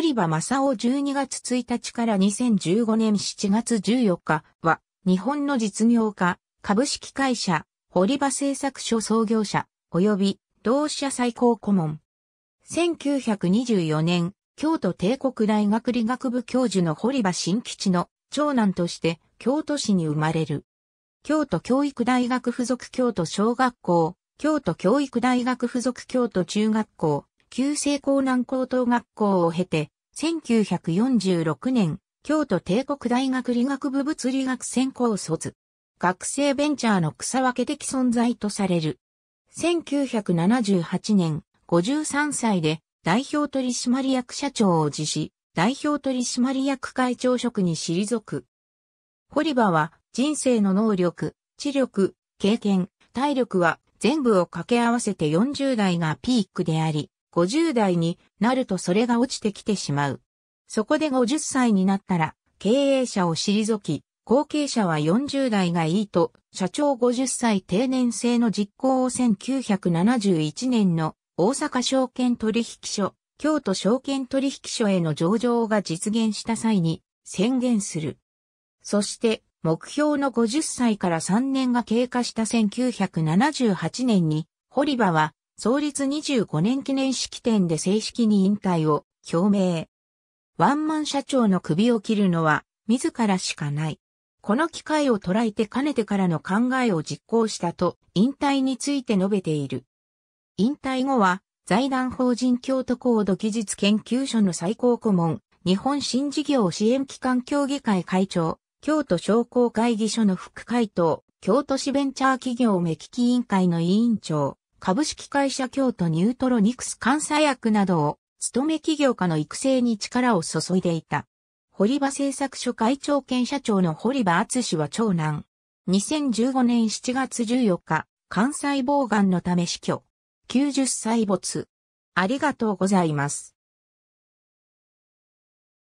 堀場正夫12月1日から2015年7月14日は、日本の実業家、株式会社、堀場製作所創業者、及び、同社最高顧問。1924年、京都帝国大学理学部教授の堀場新吉の長男として京都市に生まれる。京都教育大学附属京都小学校、京都教育大学附属京都中学校、旧西高南高等学校を経て、1946年、京都帝国大学理学部物理学専攻卒。学生ベンチャーの草分け的存在とされる。1978年、53歳で代表取締役社長を辞し、代表取締役会長職に退く。堀場は人生の能力、知力、経験、体力は全部を掛け合わせて40代がピークであり、50代になるとそれが落ちてきてしまう。そこで50歳になったら、経営者を退き、後継者は40代がいいと、社長50歳定年制の実行を1971年の大阪証券取引所、京都証券取引所への上場が実現した際に宣言する。そして、目標の50歳から3年が経過した1978年に、堀場は創立25年記念式典で正式に引退を表明。ワンマン社長の首を切るのは自らしかない。この機会を捉えてかねてからの考えを実行したと引退について述べている。引退後は財団法人京都高度技術研究所の最高顧問、日本新事業支援機関協議会会長、京都商工会議所の副会頭、京都市ベンチャー企業目利き委員会の委員長、株式会社京都ニュートロニクス監査役などを、勤め企業家の育成に力を注いでいた。堀場製作所会長兼社長の堀場厚氏は長男。2015年7月14日、関西防癌のため死去。90歳没。ありがとうございます。